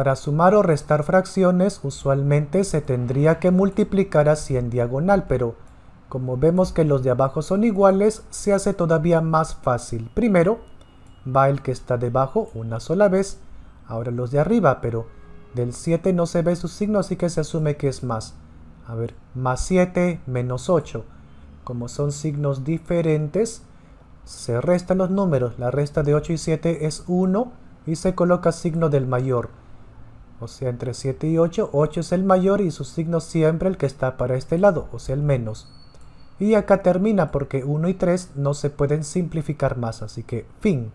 Para sumar o restar fracciones usualmente se tendría que multiplicar así en diagonal, pero como vemos que los de abajo son iguales, se hace todavía más fácil. Primero va el que está debajo una sola vez, ahora los de arriba, pero del 7 no se ve su signo, así que se asume que es más. A ver, más 7 menos 8. Como son signos diferentes, se restan los números. La resta de 8 y 7 es 1 y se coloca signo del mayor. O sea, entre 7 y 8, 8 es el mayor y su signo siempre el que está para este lado, o sea, el menos. Y acá termina porque 1 y 3 no se pueden simplificar más, así que fin.